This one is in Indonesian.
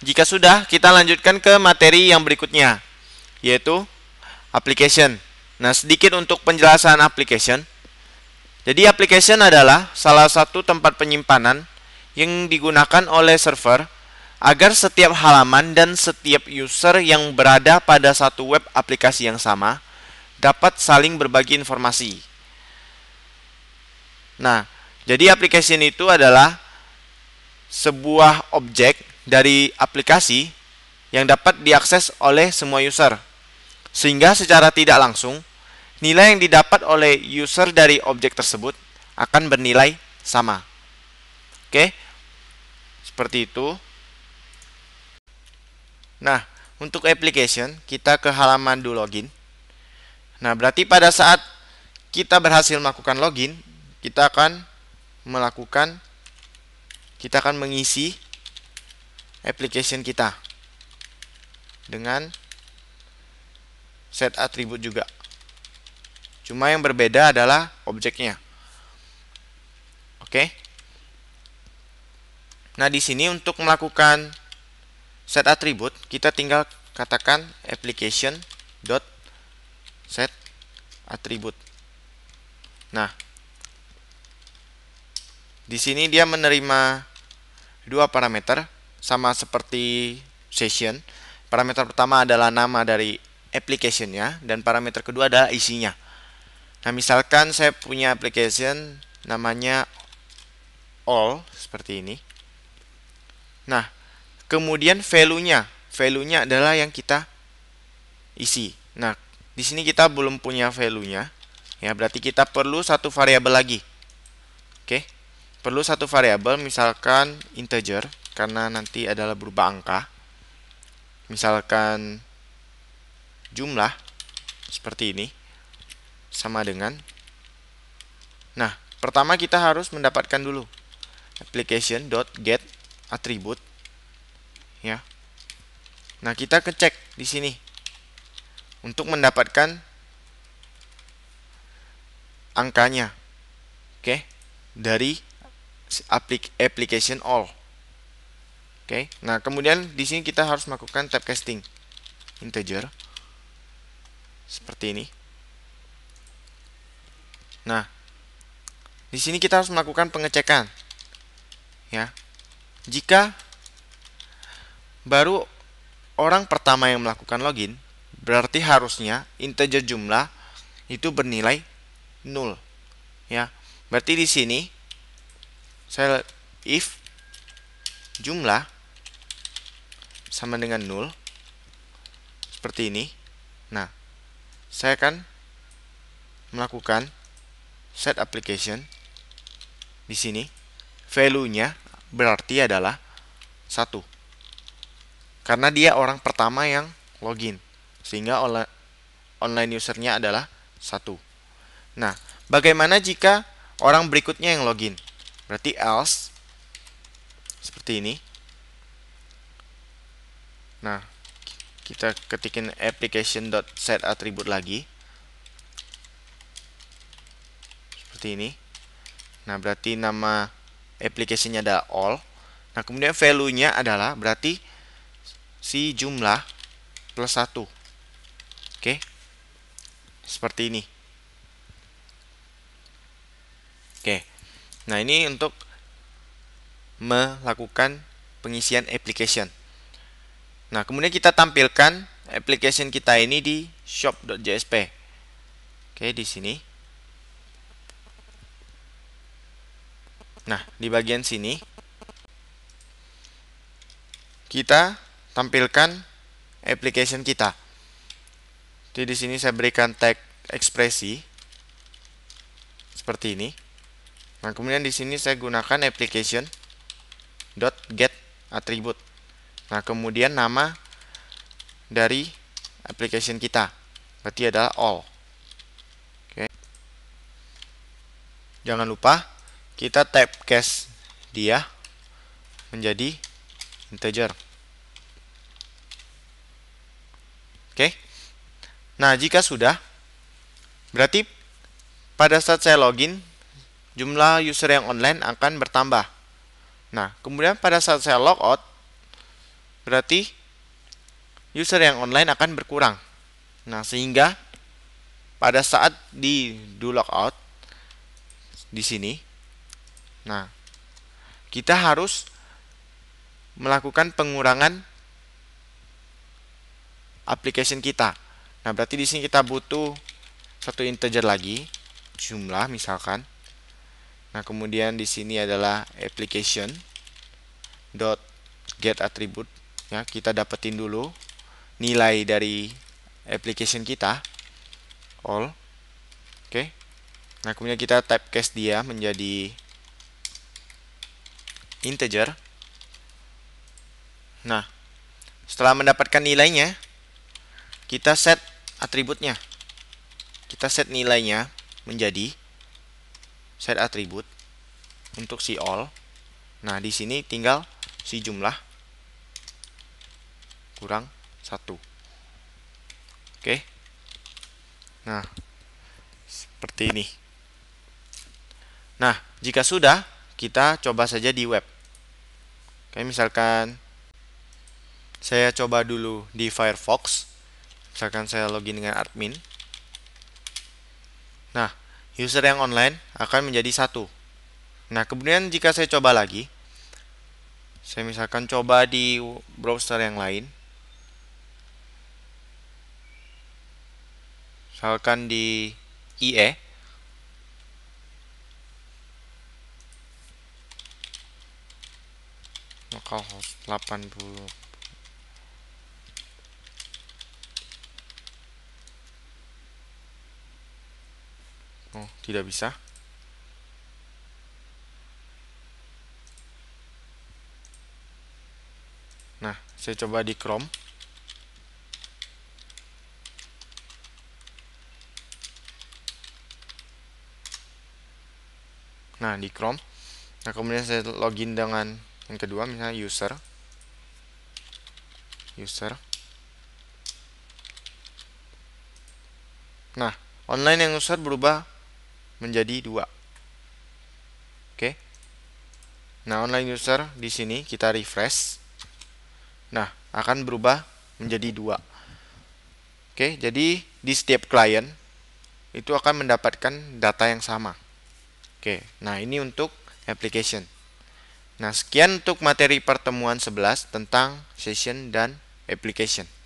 Jika sudah, kita lanjutkan ke materi yang berikutnya, yaitu application. Nah, sedikit untuk penjelasan application. Jadi, application adalah salah satu tempat penyimpanan yang digunakan oleh server agar setiap halaman dan setiap user yang berada pada satu web aplikasi yang sama dapat saling berbagi informasi. Nah, jadi application itu adalah sebuah objek dari aplikasi yang dapat diakses oleh semua user. Sehingga secara tidak langsung, nilai yang didapat oleh user dari objek tersebut akan bernilai sama. Oke. Seperti itu. Nah, untuk application, kita ke halaman do login. Nah, berarti pada saat kita berhasil melakukan login, kita akan melakukan kita akan mengisi application kita dengan set atribut juga. Cuma yang berbeda adalah objeknya. Oke. Nah, di sini untuk melakukan set atribut, kita tinggal katakan application dot set atribut. Nah, di sini dia menerima dua parameter sama seperti session. Parameter pertama adalah nama dari application dan parameter kedua adalah isinya. Nah, misalkan saya punya application namanya all seperti ini. Nah, kemudian value-nya. Value-nya adalah yang kita isi. Nah, di sini kita belum punya value-nya. Ya, berarti kita perlu satu variabel lagi. Oke. Perlu satu variabel misalkan integer karena nanti adalah berubah angka. Misalkan jumlah seperti ini sama dengan Nah, pertama kita harus mendapatkan dulu application.get attribute ya. Nah, kita kecek di sini untuk mendapatkan angkanya. Oke, dari application all. Oke. Okay. Nah, kemudian di sini kita harus melakukan tab casting integer seperti ini. Nah, di sini kita harus melakukan pengecekan. Ya. Jika baru orang pertama yang melakukan login, berarti harusnya integer jumlah itu bernilai 0. Ya. Berarti di sini saya if jumlah sama dengan 0 seperti ini nah saya akan melakukan set application di sini value-nya berarti adalah satu karena dia orang pertama yang login sehingga online usernya adalah satu. nah bagaimana jika orang berikutnya yang login berarti else seperti ini Nah, kita ketikin application.set atribut lagi. Seperti ini. Nah, berarti nama application-nya ada all. Nah, kemudian value-nya adalah berarti si jumlah plus 1. Oke. Seperti ini. Oke. Nah, ini untuk melakukan pengisian application. Nah, kemudian kita tampilkan application kita ini di shop.jsp. Oke, di sini. Nah, di bagian sini kita tampilkan application kita. Jadi di sini saya berikan tag ekspresi seperti ini. Nah, kemudian di sini saya gunakan application dot get attribute. Nah, kemudian nama dari application kita. Berarti adalah all. Oke. Jangan lupa kita type case dia menjadi integer. Oke. Nah, jika sudah berarti pada saat saya login jumlah user yang online akan bertambah. Nah, kemudian pada saat saya logout berarti user yang online akan berkurang. Nah, sehingga pada saat di do logout di sini, nah kita harus melakukan pengurangan application kita. Nah, berarti di sini kita butuh satu integer lagi jumlah misalkan. Nah, kemudian di sini adalah application dot get attribute ya kita dapetin dulu nilai dari application kita all oke nah kemudian kita typecast dia menjadi integer nah setelah mendapatkan nilainya kita set atributnya kita set nilainya menjadi set atribut untuk si all nah di sini tinggal si jumlah kurang 1. Oke. Nah, seperti ini. Nah, jika sudah, kita coba saja di web. Oke, misalkan saya coba dulu di Firefox. Misalkan saya login dengan admin. Nah, user yang online akan menjadi satu. Nah, kemudian jika saya coba lagi, saya misalkan coba di browser yang lain, misalkan di IE localhost 80 Oh, tidak bisa. Nah, saya coba di Chrome. nah di Chrome nah kemudian saya login dengan yang kedua misalnya user user nah online yang user berubah menjadi dua oke nah online user di sini kita refresh nah akan berubah menjadi dua oke jadi di setiap klien itu akan mendapatkan data yang sama Oke, nah ini untuk application. Nah, sekian untuk materi pertemuan 11 tentang session dan application.